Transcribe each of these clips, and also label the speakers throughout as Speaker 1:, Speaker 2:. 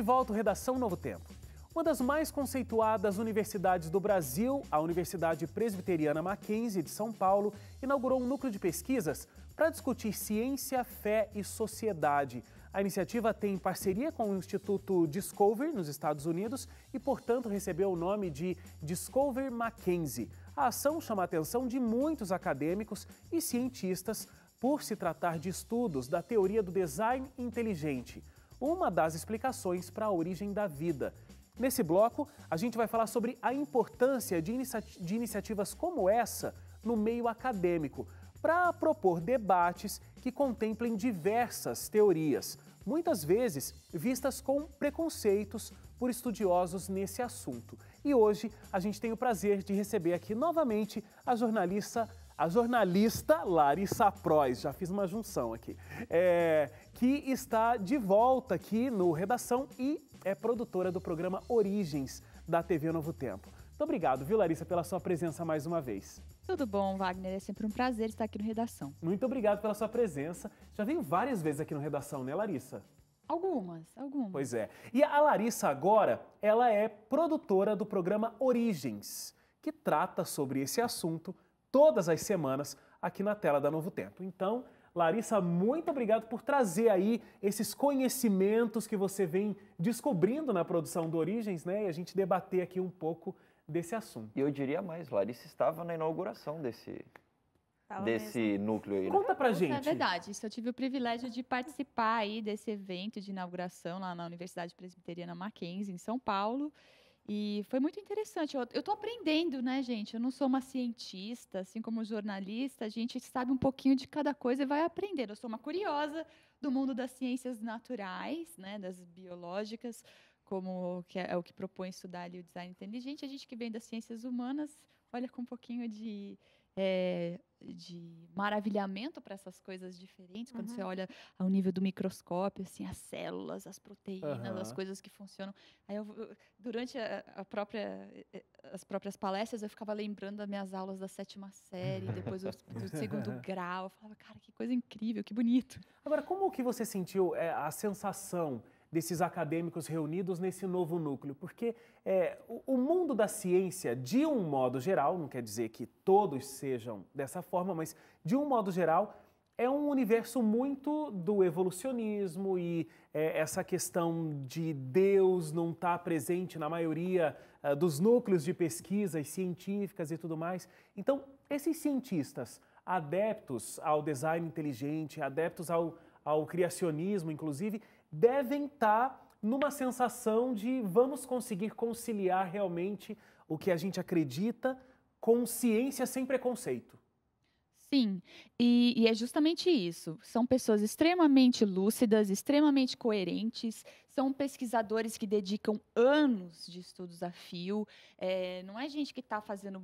Speaker 1: De volta Redação Novo Tempo. Uma das mais conceituadas universidades do Brasil, a Universidade Presbiteriana Mackenzie de São Paulo, inaugurou um núcleo de pesquisas para discutir ciência, fé e sociedade. A iniciativa tem parceria com o Instituto Discover nos Estados Unidos e, portanto, recebeu o nome de Discover Mackenzie. A ação chama a atenção de muitos acadêmicos e cientistas por se tratar de estudos da teoria do design inteligente uma das explicações para a origem da vida. Nesse bloco, a gente vai falar sobre a importância de, inicia de iniciativas como essa no meio acadêmico, para propor debates que contemplem diversas teorias, muitas vezes vistas com preconceitos por estudiosos nesse assunto. E hoje a gente tem o prazer de receber aqui novamente a jornalista a jornalista Larissa Prois, já fiz uma junção aqui, é, que está de volta aqui no Redação e é produtora do programa Origens da TV Novo Tempo. Muito obrigado, viu, Larissa, pela sua presença mais uma vez.
Speaker 2: Tudo bom, Wagner? É sempre um prazer estar aqui no Redação.
Speaker 1: Muito obrigado pela sua presença. Já veio várias vezes aqui no Redação, né, Larissa?
Speaker 2: Algumas, algumas.
Speaker 1: Pois é. E a Larissa agora, ela é produtora do programa Origens, que trata sobre esse assunto todas as semanas aqui na tela da Novo Tempo. Então, Larissa, muito obrigado por trazer aí esses conhecimentos que você vem descobrindo na produção do Origens, né? E a gente debater aqui um pouco desse assunto. E eu diria
Speaker 3: mais, Larissa estava na inauguração desse Tava desse mesmo. núcleo aí. Né? Conta pra é gente. É verdade,
Speaker 2: isso eu tive o privilégio de participar aí desse evento de inauguração lá na Universidade Presbiteriana Mackenzie, em São Paulo. E foi muito interessante. Eu estou aprendendo, né, gente? Eu não sou uma cientista, assim como jornalista, a gente sabe um pouquinho de cada coisa e vai aprendendo. Eu sou uma curiosa do mundo das ciências naturais, né, das biológicas, como que é, é o que propõe estudar ali o design inteligente. A gente que vem das ciências humanas olha com um pouquinho de é, de maravilhamento para essas coisas diferentes, quando uhum. você olha ao nível do microscópio, assim, as células, as proteínas, uhum. as coisas que funcionam. Aí eu, durante a, a, própria, eh, eh, as próprias palestras, eu ficava lembrando das minhas aulas da sétima série, depois do, do segundo grau. Eu falava, cara, que coisa incrível, que
Speaker 1: bonito. Agora, como que você sentiu é, a sensação desses acadêmicos reunidos nesse novo núcleo, porque é, o, o mundo da ciência, de um modo geral, não quer dizer que todos sejam dessa forma, mas de um modo geral, é um universo muito do evolucionismo e é, essa questão de Deus não estar tá presente na maioria uh, dos núcleos de pesquisas científicas e tudo mais. Então, esses cientistas adeptos ao design inteligente, adeptos ao, ao criacionismo, inclusive, devem estar tá numa sensação de vamos conseguir conciliar realmente o que a gente acredita com ciência sem preconceito.
Speaker 2: Sim, e, e, é justamente isso. São pessoas extremamente lúcidas, extremamente coerentes, são pesquisadores que dedicam anos de estudos a fio. É, não é gente que está fazendo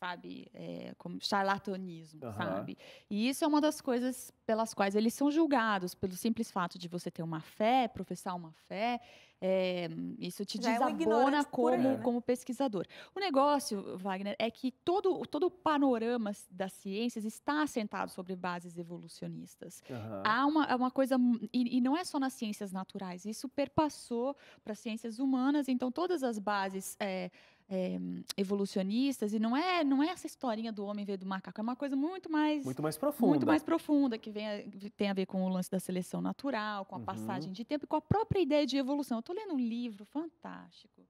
Speaker 2: sabe? É, como charlatanismo, uhum. sabe? E isso é uma das coisas pelas quais eles são julgados, pelo simples fato de você ter uma fé, professar uma fé, é, isso te Já é desabona é como, né? como pesquisador. O negócio, Wagner, é que todo, todo o panorama das ciências está assentado sobre bases evolucionistas. Uhum. Há uma, uma coisa, e, e, não é só nas ciências naturais, isso perpassou para as ciências humanas, então todas as bases... É, é, evolucionistas e não é não é essa historinha do homem veio do macaco é uma coisa muito mais muito mais profunda muito mais profunda que vem a, tem a ver com o lance da seleção natural com a uhum. passagem de tempo e com a própria ideia de evolução eu estou lendo um livro fantástico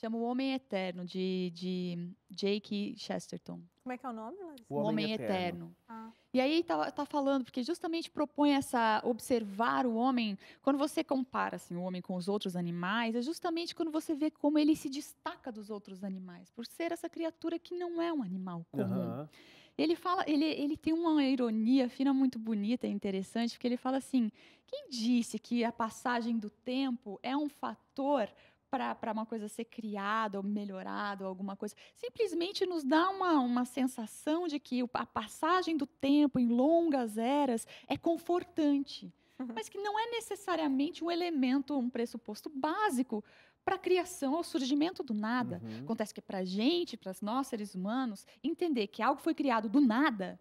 Speaker 2: Chama O Homem Eterno, de, de Jake Chesterton. Como é que é o nome, Larissa? O Homem, Homem Eterno. Eterno. Ah. E aí tá, tá falando, porque justamente propõe essa observar o homem, quando você compara assim, o homem com os outros animais, é justamente quando você vê como ele se destaca dos outros animais, por ser essa criatura que não é um animal comum. Uhum. Ele fala, ele, ele tem uma ironia fina muito bonita e interessante, porque ele fala assim: quem disse que a passagem do tempo é um fator para uma coisa ser criada ou melhorada ou alguma coisa. Simplesmente nos dá uma, uma sensação de que a passagem do tempo em longas eras é confortante, uhum. mas que não é necessariamente um elemento, um pressuposto básico para a criação ou surgimento do nada. Uhum. Acontece que para a gente, para nós seres humanos, entender que algo foi criado do nada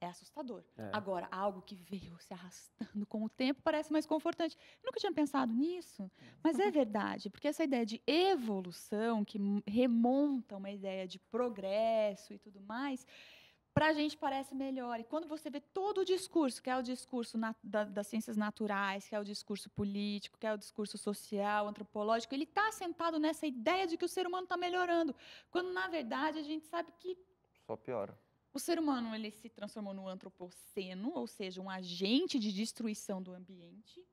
Speaker 2: é assustador. É. Agora, algo que veio se arrastando com o tempo parece mais confortante. nunca tinha pensado nisso, mas é verdade, porque essa ideia de evolução, que remonta a uma ideia de progresso e tudo mais, para a gente parece melhor. E quando você vê todo o discurso, que é o discurso na, da, das ciências naturais, que é o discurso político, que é o discurso social, antropológico, ele está assentado nessa ideia de que o ser humano está melhorando, quando na verdade a gente sabe que. Só piora o ser humano ele se transformou no antropoceno, ou seja, um agente de destruição do ambiente.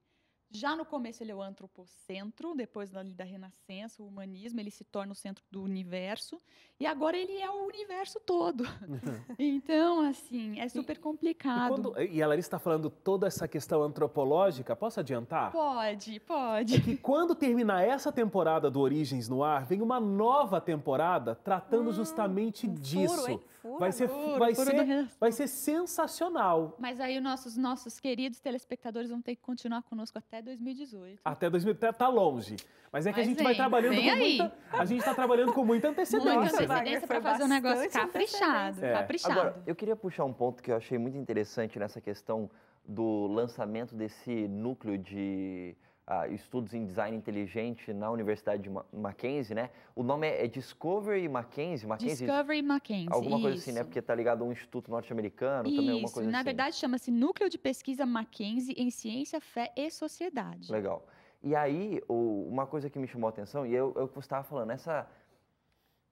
Speaker 2: Já no começo ele é o antropocentro, depois da, da Renascença, o humanismo, ele se torna o centro do universo, e agora ele é o universo todo. então, assim, é super complicado. E, quando,
Speaker 1: e a Larissa está falando toda essa questão antropológica, posso adiantar?
Speaker 2: Pode, pode. É que quando terminar
Speaker 1: essa temporada do Origens no Ar, vem uma nova temporada tratando hum, justamente um disso. Furo, hein? furo, vai ser, furo, vai, furo ser vai ser sensacional.
Speaker 2: Mas aí nossos nossos queridos telespectadores vão ter que continuar conosco até 2018.
Speaker 1: Até 2018 tá, tá longe.
Speaker 3: Mas é que Mas a gente vem, vai trabalhando com aí. muita, a gente tá trabalhando com muita antecedência.
Speaker 2: Muita antecedência né? para fazer um negócio caprichado, é. caprichado. Agora,
Speaker 3: eu queria puxar um ponto que eu achei muito interessante nessa questão do lançamento desse núcleo de uh, estudos em design inteligente na Universidade de Mackenzie, né? O nome é, é Discovery Mackenzie, Mackenzie. Discovery
Speaker 2: Mackenzie. Alguma isso. coisa assim, né?
Speaker 3: Porque tá ligado a um instituto norte-americano, também alguma coisa na assim. Na verdade,
Speaker 2: chama-se Núcleo de Pesquisa Mackenzie em Ciência, Fé e Sociedade.
Speaker 3: Legal. E aí, o, uma coisa que me chamou a atenção, e eu, eu estava falando, essa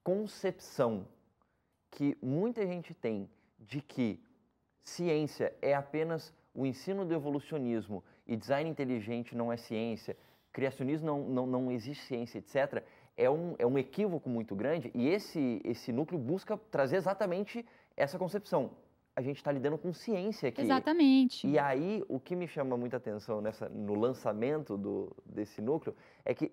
Speaker 3: concepção que muita gente tem de que ciência é apenas o ensino do evolucionismo e design inteligente não é ciência, criacionismo não, não, não existe ciência, etc., é um, é um equívoco muito grande e esse, esse núcleo busca trazer exatamente essa concepção. A gente está lidando com ciência aqui. Exatamente. E aí, o que me chama muita atenção nessa, no lançamento do, desse núcleo é que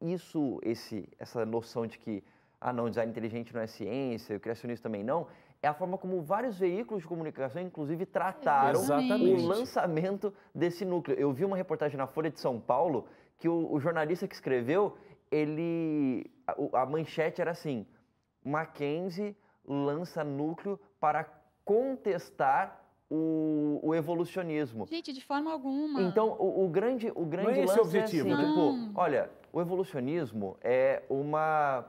Speaker 3: isso, esse, essa noção de que ah não, design inteligente não é ciência, o criacionismo também não, é a forma como vários veículos de comunicação, inclusive, trataram Exatamente. o lançamento desse núcleo. Eu vi uma reportagem na Folha de São Paulo que o, o jornalista que escreveu, ele. A, a manchete era assim: Mackenzie lança núcleo para contestar o, o, evolucionismo.
Speaker 2: Gente, de forma alguma.
Speaker 3: Então, o, o grande, o grande não é esse lance objetivo, é assim, né? tipo, olha, o evolucionismo é uma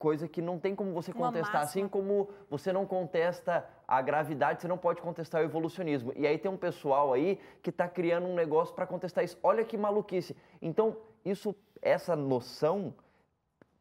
Speaker 3: coisa que não tem como você contestar, assim como você não contesta a gravidade, você não pode contestar o evolucionismo. E aí tem um pessoal aí que está criando um negócio para contestar isso. Olha que maluquice. Então, isso essa noção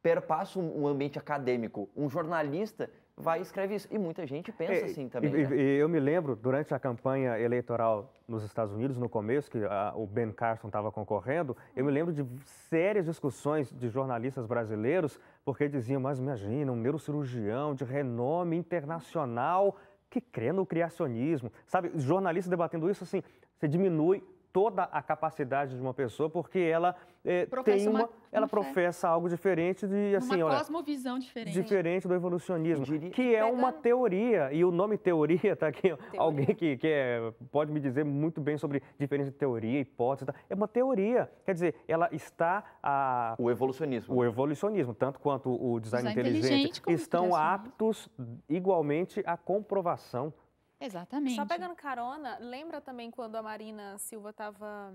Speaker 3: perpassa um ambiente acadêmico. Um jornalista vai e escreve isso. E muita gente pensa e, assim também. E, né?
Speaker 4: e, eu me lembro, durante a campanha eleitoral nos Estados Unidos, no começo, que a, o Ben Carson estava concorrendo, eu me lembro de sérias discussões de jornalistas brasileiros, porque diziam, mas imagina, um neurocirurgião de renome internacional que crê no criacionismo. Sabe, jornalistas debatendo isso assim, você diminui toda a capacidade de uma pessoa, porque ela é, tem uma, uma ela uma professa algo diferente de assim, uma olha,
Speaker 2: cosmovisão diferente,
Speaker 4: diferente do evolucionismo, diria, que é pegando... uma teoria e o nome teoria tá aqui. Teoria. Alguém que, que é, pode me dizer muito bem sobre diferença de teoria, hipótese, tá? é uma teoria. Quer dizer, ela está a o evolucionismo, o né? evolucionismo, tanto quanto o design, design inteligente, inteligente estão aptos igualmente à comprovação
Speaker 5: Exatamente. Só pegando carona, lembra também quando a Marina Silva estava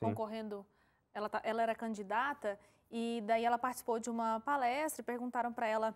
Speaker 5: concorrendo, ela, tá, ela era candidata e daí ela participou de uma palestra e perguntaram para ela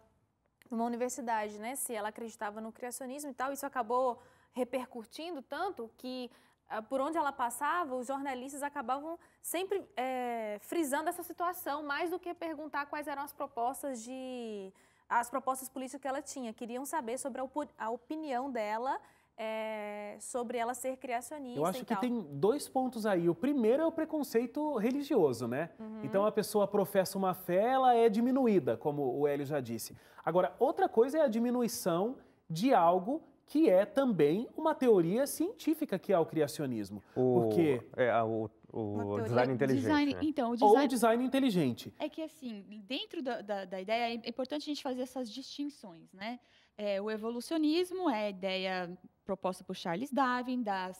Speaker 5: numa universidade, né, se ela acreditava no criacionismo e tal. Isso acabou repercutindo tanto que ah, por onde ela passava, os jornalistas acabavam sempre é, frisando essa situação, mais do que perguntar quais eram as propostas de as propostas políticas que ela tinha. Queriam saber sobre a, op a opinião dela é, sobre ela ser criacionista. Eu acho que tal. tem
Speaker 1: dois pontos aí. O primeiro é o preconceito religioso, né? Uhum. Então a pessoa professa uma fé, ela é diminuída, como o Hélio já disse. Agora, outra coisa é a diminuição de algo que é também uma teoria científica que é o criacionismo. O, porque
Speaker 4: é, o, o
Speaker 1: design inteligente.
Speaker 2: Design, né? então, o design, Ou o design inteligente. É que assim, dentro da, da, da ideia é importante a gente fazer essas distinções, né? É, o evolucionismo é a ideia proposta por Charles Darwin da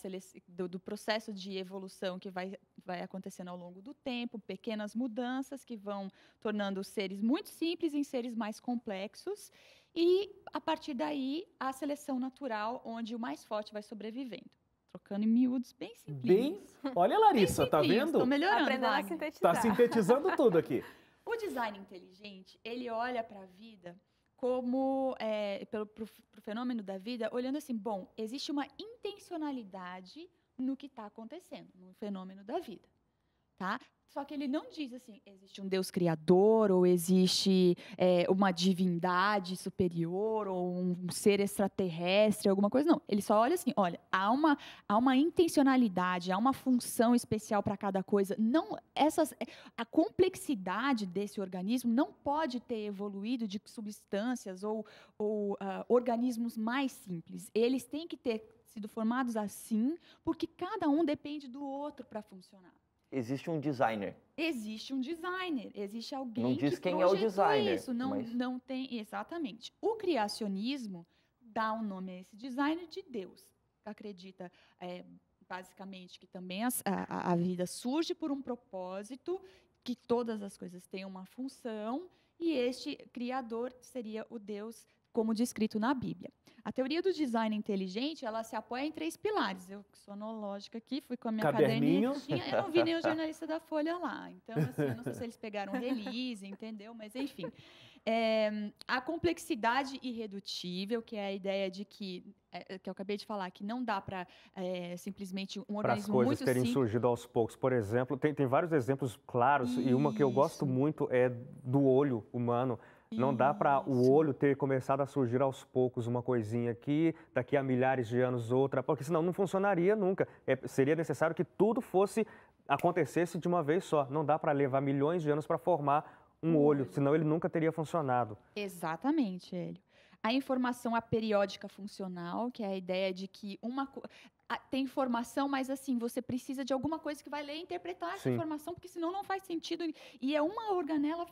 Speaker 2: do, do, processo de evolução que vai, vai acontecendo ao longo do tempo, pequenas mudanças que vão tornando os seres muito simples em seres mais complexos e a partir daí a seleção natural onde o mais forte vai sobrevivendo. Trocando em miúdos bem simples. Bem, olha Larissa, bem tá vendo? Estou melhorando. Aprendendo a sintetizar. Está sintetizando tudo aqui. O design inteligente, ele olha para a vida como é, pelo pro, pro fenômeno da vida, olhando assim, bom, existe uma intencionalidade no que está acontecendo, no fenômeno da vida tá? Só que ele não diz assim, existe um Deus criador, ou existe é, uma divindade superior, ou um ser extraterrestre, alguma coisa, não. Ele só olha assim, olha, há uma, há uma intencionalidade, há uma função especial para cada coisa. Não, essas, é, a complexidade desse organismo não pode ter evoluído de substâncias ou, ou uh, organismos mais simples. Eles têm que ter sido formados assim, porque cada um depende do outro para funcionar
Speaker 3: existe um designer.
Speaker 2: Existe um designer, existe alguém não diz que quem é o designer, isso, não mas... não tem exatamente. O criacionismo dá o um nome a esse designer de Deus. Acredita é, basicamente que também a, a, a vida surge por um propósito, que todas as coisas têm uma função e este criador seria o Deus como descrito na Bíblia. A teoria do design inteligente, ela se apoia em três pilares. Eu sou analógica aqui, fui com a minha caderninha. Eu não vi nenhum jornalista da Folha lá. Então, assim, não sei se eles pegaram release, entendeu? Mas, enfim. É, a complexidade irredutível, que é a ideia de que é, é que eu acabei de falar, que não dá para é, simplesmente um organismo muito simples... as coisas terem
Speaker 4: surgido aos poucos. Por exemplo, tem, tem vários exemplos claros, Isso. e uma que eu gosto muito é do olho humano. Não dá para o olho ter começado a surgir aos poucos uma coisinha aqui, daqui a milhares de anos outra, porque senão não funcionaria nunca. É, seria necessário que tudo fosse acontecesse de uma vez só. Não dá para levar milhões de anos para formar um olho, senão ele nunca teria funcionado.
Speaker 2: Exatamente, Hélio. A informação aperiódica funcional, que é a ideia de que uma tem informação, mas assim, você precisa de alguma coisa que vai ler e interpretar Sim. essa informação, porque senão não faz sentido. E é uma organela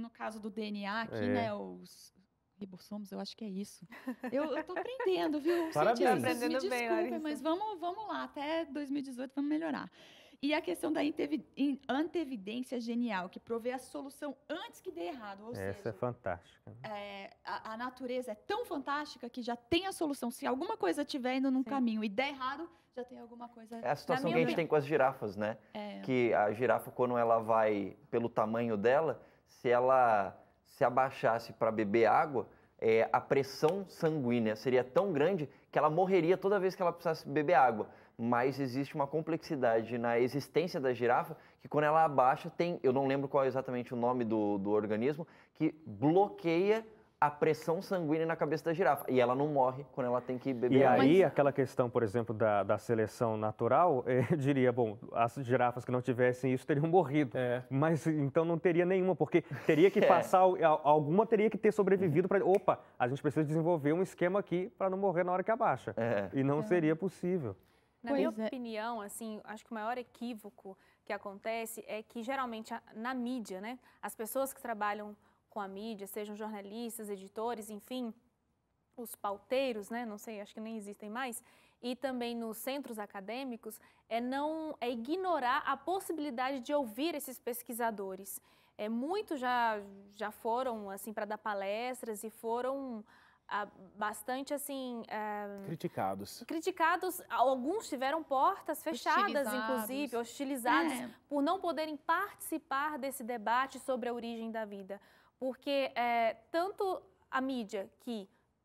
Speaker 2: no caso do DNA aqui, é. né? Os ribossomos, eu acho que é isso. Eu, eu tô aprendendo, viu? Parabéns. Tá aprendendo me desculpem, bem, mas vamos, vamos lá, até 2018 vamos melhorar. E a questão da antevidência genial, que provê a solução antes que dê errado. Essa seja,
Speaker 4: é fantástica. Né?
Speaker 2: É, a, a, natureza é tão fantástica que já tem a solução. Se alguma coisa estiver indo num Sim. caminho e der errado, já tem alguma coisa. É a situação que a gente opinião. tem com
Speaker 3: as girafas, né? É. Que a girafa, quando ela vai pelo tamanho dela, se ela se abaixasse para beber água, é, a pressão sanguínea seria tão grande que ela morreria toda vez que ela precisasse beber água. Mas existe uma complexidade na existência da girafa que, quando ela abaixa, tem, eu não lembro qual é exatamente o nome do, do organismo, que bloqueia a pressão sanguínea na cabeça da girafa. E ela não morre quando ela tem que beber E água. aí, Mas...
Speaker 4: aquela questão, por exemplo, da, da seleção natural, eh, eu diria, bom, as girafas que não tivessem isso teriam morrido. É. Mas então não teria nenhuma, porque teria que é. passar, alguma teria que ter sobrevivido para. Opa, a gente precisa desenvolver um esquema aqui para não morrer na hora que abaixa. É. E não é. seria possível. Na
Speaker 5: minha é. opinião, assim, acho que o maior equívoco que acontece é que geralmente na mídia, né, as pessoas que trabalham com a mídia, sejam jornalistas, editores, enfim, os pauteiros, né? Não sei, acho que nem existem mais. E também nos centros acadêmicos é não é ignorar a possibilidade de ouvir esses pesquisadores. É muitos já já foram assim para dar palestras e foram ah, bastante assim eh,
Speaker 1: criticados
Speaker 5: criticados alguns tiveram portas fechadas inclusive hostilizados é. por não poderem participar desse debate sobre a origem da vida porque é, tanto a mídia que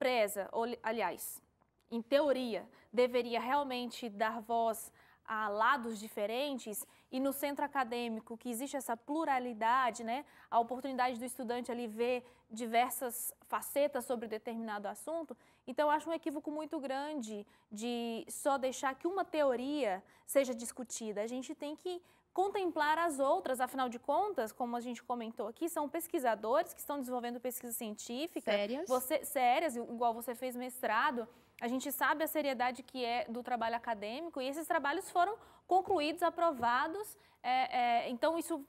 Speaker 5: preza, ou, aliás, em teoria, deveria realmente dar voz a lados diferentes e no centro acadêmico que existe essa pluralidade, né, a oportunidade do estudante ali ver diversas facetas sobre determinado assunto. Então eu acho um equívoco muito grande de só deixar que uma teoria seja discutida. A gente tem que contemplar as outras, afinal de contas, como a gente comentou aqui, são pesquisadores que estão desenvolvendo pesquisa científica. Sérias. Você, sérias, igual você fez mestrado. A gente sabe a seriedade que é do trabalho acadêmico e esses trabalhos foram concluídos, aprovados. É, é, então, isso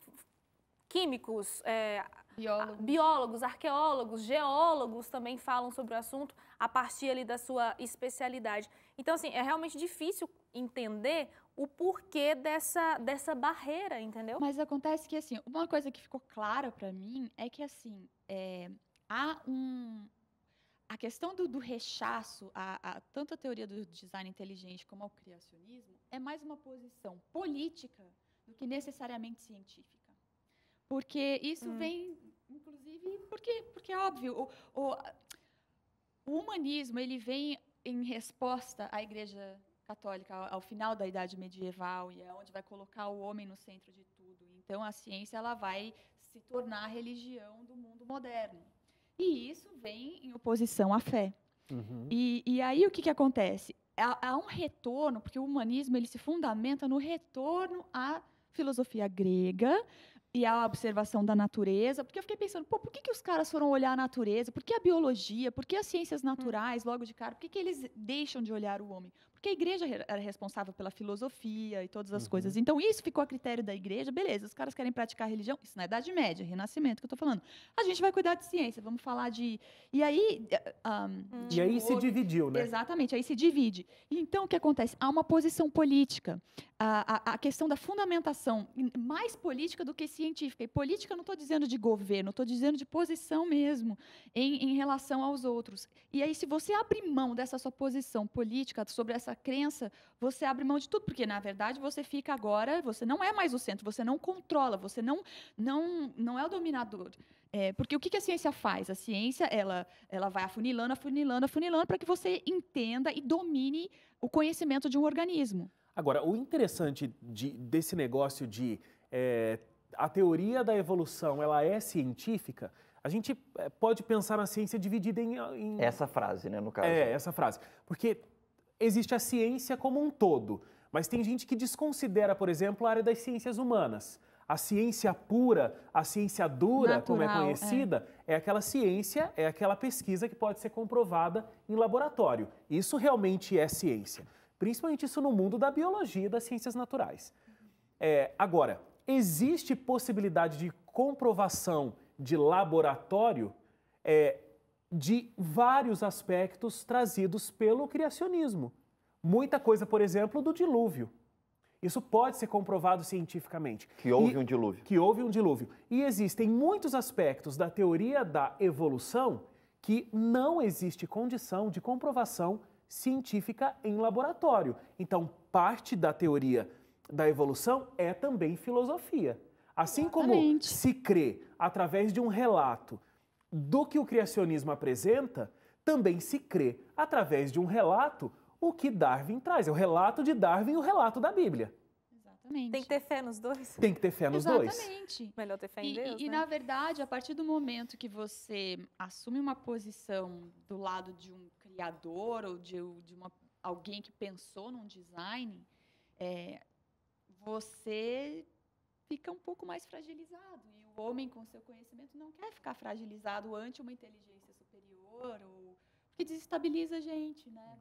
Speaker 5: químicos, é, Biólogos. Ah, biólogos, arqueólogos, geólogos também falam sobre o assunto a partir ali da sua especialidade. Então, assim, é realmente difícil entender o porquê dessa, dessa barreira, entendeu? Mas
Speaker 2: acontece que, assim, uma coisa que ficou clara para mim é que, assim, é, há um, a questão do, do rechaço, a, a, tanto a teoria do design inteligente como ao criacionismo, é mais uma posição política do que necessariamente científica. Porque isso hum. vem Inclusive, porque, porque é óbvio, o, o, o humanismo ele vem em resposta à Igreja Católica, ao, ao, final da Idade Medieval, e é onde vai colocar o homem no centro de tudo. Então, a ciência ela vai se tornar a religião do mundo moderno. E isso vem em oposição à fé. Uhum. E, e aí, o que, que acontece? há, um retorno, porque o humanismo ele se fundamenta no retorno à filosofia grega, e a observação da natureza, porque eu fiquei pensando, pô, por que, que os caras foram olhar a natureza? Por que a biologia? Por que as ciências naturais, logo de cara? Por que, que eles deixam de olhar o homem? Porque a igreja era responsável pela filosofia e todas as uhum. coisas. Então, isso ficou a critério da igreja. Beleza, os caras querem praticar religião. Isso na é Idade Média, Renascimento, que eu estou falando. A gente vai cuidar de ciência, vamos falar de... E aí... Eh, um, e aí se dividiu, né? Exatamente, aí se divide. Então, o que acontece? Há uma posição política a, a, questão da fundamentação mais política do que científica. E política não estou dizendo de governo, estou dizendo de posição mesmo em, em, relação aos outros. E aí, se você abrir mão dessa sua posição política sobre essa crença, você abre mão de tudo, porque na verdade você fica agora, você não é mais o centro, você não controla, você não não não é o dominador. É, porque o que, a ciência faz? A ciência ela, ela vai afunilando, afunilando, afunilando para que você entenda e domine o conhecimento de um organismo.
Speaker 1: Agora, o interessante de, desse negócio de é, a teoria da evolução, ela é científica, a gente é, pode pensar na ciência dividida em, em... Essa frase, né, no caso. É, essa frase. Porque existe a ciência como um todo, mas tem gente que desconsidera, por exemplo, a área das ciências humanas. A ciência pura, a ciência dura, Natural, como é, é. conhecida, é. é. aquela ciência, é aquela pesquisa que pode ser comprovada em laboratório. Isso realmente é ciência. Principalmente isso no mundo da biologia e das ciências naturais. É, agora, existe possibilidade de comprovação de laboratório é, de vários aspectos trazidos pelo criacionismo. Muita coisa, por exemplo, do dilúvio. Isso pode ser comprovado cientificamente. Que houve e, um dilúvio. Que houve um dilúvio. E existem muitos aspectos da teoria da evolução que não existe condição de comprovação científica em laboratório. Então, parte da teoria da evolução é também filosofia. Assim Exatamente. como se crê através de um relato do que o criacionismo apresenta, também se crê através de um relato o que Darwin traz. É o relato de Darwin e o relato da Bíblia.
Speaker 2: Exatamente. Tem que ter fé nos dois. Tem que ter fé nos Exatamente. dois. Exatamente. Melhor ter fé em Deus. E, né? na verdade, a partir do momento que você assume uma posição do lado de um criador ou de, de uma, alguém que pensou num design, é, você fica um pouco mais fragilizado. E o homem, com seu conhecimento, não quer ficar fragilizado ante uma inteligência superior, ou... que desestabiliza a gente, né?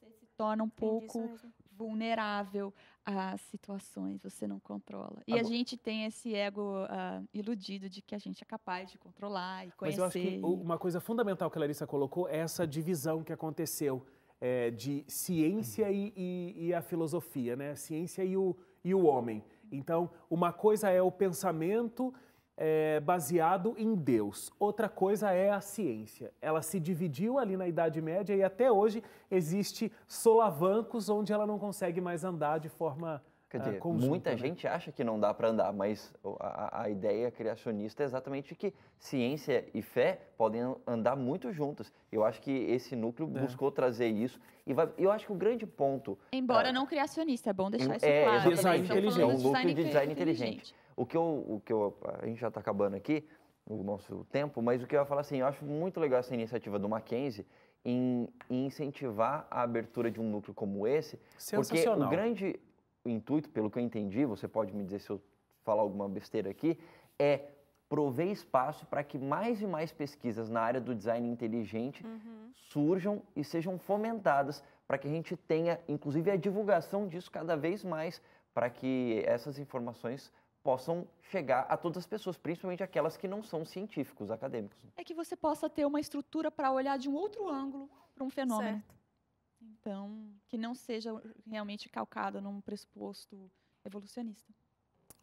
Speaker 2: você se torna um pouco vulnerável a situações, você não controla. E tá a gente tem esse ego uh, iludido de que a gente é capaz de controlar e conhecer. Mas eu acho que
Speaker 1: uma coisa fundamental que a Larissa colocou é essa divisão que aconteceu é, de ciência e, e, e, a filosofia, né? Ciência e o, e o homem. Então, uma coisa é o pensamento é, baseado em Deus. Outra coisa é a ciência. Ela se dividiu ali na Idade Média e até hoje existe solavancos onde ela não consegue mais andar de forma Quer ah, dizer, conjunta, muita né? gente
Speaker 3: acha que não dá para andar, mas a, a, ideia criacionista é exatamente que ciência e fé podem andar muito juntas. Eu acho que esse núcleo é. buscou trazer isso. E vai, eu acho que o grande ponto.
Speaker 2: Embora é, não criacionista, é bom deixar isso é, claro. Design inteligente. É um núcleo de design inteligente. inteligente.
Speaker 3: O que eu, o que eu, a gente já está acabando aqui o nosso tempo, mas o que eu ia falar assim, eu acho muito legal essa iniciativa do Mackenzie em, em incentivar a abertura de um núcleo como esse, porque o grande intuito, pelo que eu entendi, você pode me dizer se eu falar alguma besteira aqui, é prover espaço para que mais e mais pesquisas na área do design inteligente uhum. surjam e sejam fomentadas para que a gente tenha, inclusive, a divulgação disso cada vez mais, para que essas informações possam chegar a todas as pessoas, principalmente aquelas que não são científicos, acadêmicos.
Speaker 2: É que você possa ter uma estrutura para olhar de um outro ângulo para um fenômeno. Certo. Então, que não seja realmente calcada num pressuposto evolucionista.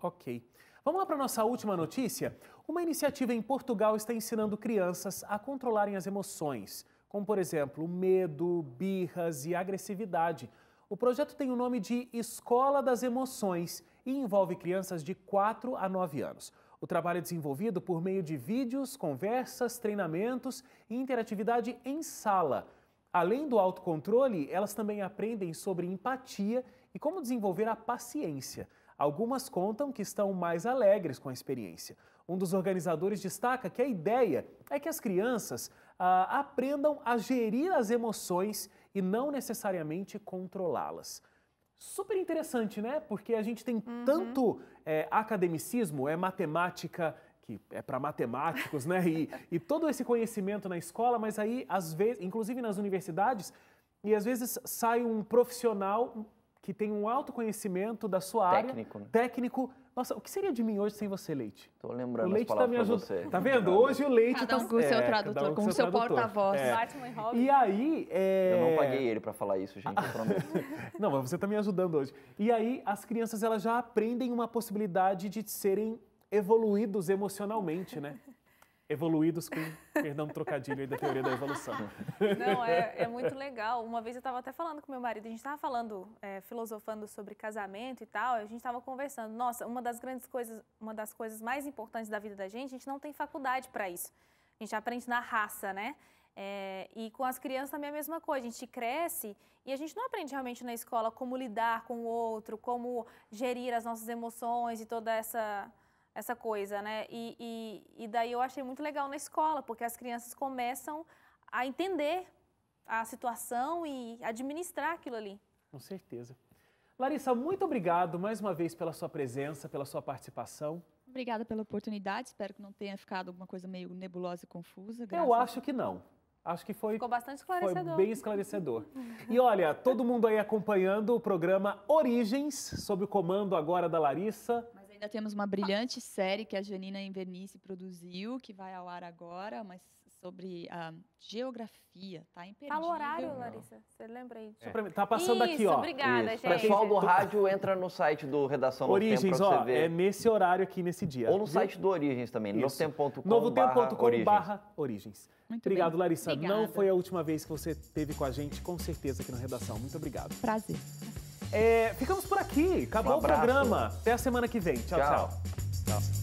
Speaker 1: Ok. Vamos lá para a nossa última notícia? Uma iniciativa em Portugal está ensinando crianças a controlarem as emoções, como, por exemplo, medo, birras e agressividade o projeto tem o nome de Escola das Emoções e envolve crianças de 4 a 9 anos. O trabalho é desenvolvido por meio de vídeos, conversas, treinamentos e interatividade em sala. Além do autocontrole, elas também aprendem sobre empatia e como desenvolver a paciência. Algumas contam que estão mais alegres com a experiência. Um dos organizadores destaca que a ideia é que as crianças ah, aprendam a gerir as emoções e não necessariamente controlá-las. Super interessante, né? Porque a gente tem uhum. tanto é, academicismo, é matemática que é para matemáticos, né? E, e todo esse conhecimento na escola, mas aí, às vezes, inclusive nas universidades, e às vezes sai um profissional que tem um autoconhecimento da sua técnico, área. Né? Técnico. Nossa, o que seria de mim hoje sem você, Leite? Tô lembrando o Leite as tá me ajudando. Você. Tá vendo? Hoje o Leite cada tá um tá... com o seu é, tradutor, com o seu, porta-voz. É. e aí... É... Eu não paguei ele
Speaker 3: para falar isso, gente,
Speaker 1: Não, mas você tá me ajudando hoje. E aí, as crianças, elas já aprendem uma possibilidade de serem evoluídos emocionalmente, né? evoluídos com, perdão, trocadilho aí da teoria da evolução.
Speaker 5: Não, é, é muito legal. Uma vez eu estava até falando com meu marido, a gente estava falando, é, filosofando sobre casamento e tal, a gente estava conversando. Nossa, uma das grandes coisas, uma das coisas mais importantes da vida da gente, a gente não tem faculdade para isso. A gente aprende na raça, né? É, e com as crianças também é a mesma coisa, a gente cresce e a gente não aprende realmente na escola como lidar com o outro, como gerir as nossas emoções e toda essa essa coisa, né? E, e, e, daí eu achei muito legal na escola, porque as crianças começam a entender a situação e administrar aquilo ali.
Speaker 1: Com certeza. Larissa, muito obrigado mais uma vez pela sua presença, pela sua participação.
Speaker 2: Obrigada pela oportunidade. Espero que não tenha ficado alguma coisa meio nebulosa e confusa. Eu acho que não. Acho que foi, Ficou bastante esclarecedor. Foi bem
Speaker 1: esclarecedor. E olha, todo mundo aí acompanhando o programa Origens, sob o comando agora da Larissa
Speaker 2: ainda temos uma brilhante série que a Janina Invernice produziu, que vai ao ar agora, mas sobre a geografia, tá? Imperdível. Fala o horário,
Speaker 5: Larissa. Você lembra aí?
Speaker 3: É. Mim, tá passando Isso, aqui, ó. obrigada, Isso. gente. O pessoal do rádio entra no site do Redação Origens, Novo Tempo ó, você ver. é nesse horário aqui, nesse dia. Ou no site do Origens também, novotempo.com novotempo.com barra
Speaker 1: Origens. Muito obrigado, bem. Larissa. Obrigada. Não foi a última vez que você teve com a gente, com certeza, aqui na Redação. Muito obrigado.
Speaker 2: Prazer. É, ficamos
Speaker 1: por aqui. Acabou um o programa. Até a semana que vem. tchau. tchau. tchau. tchau.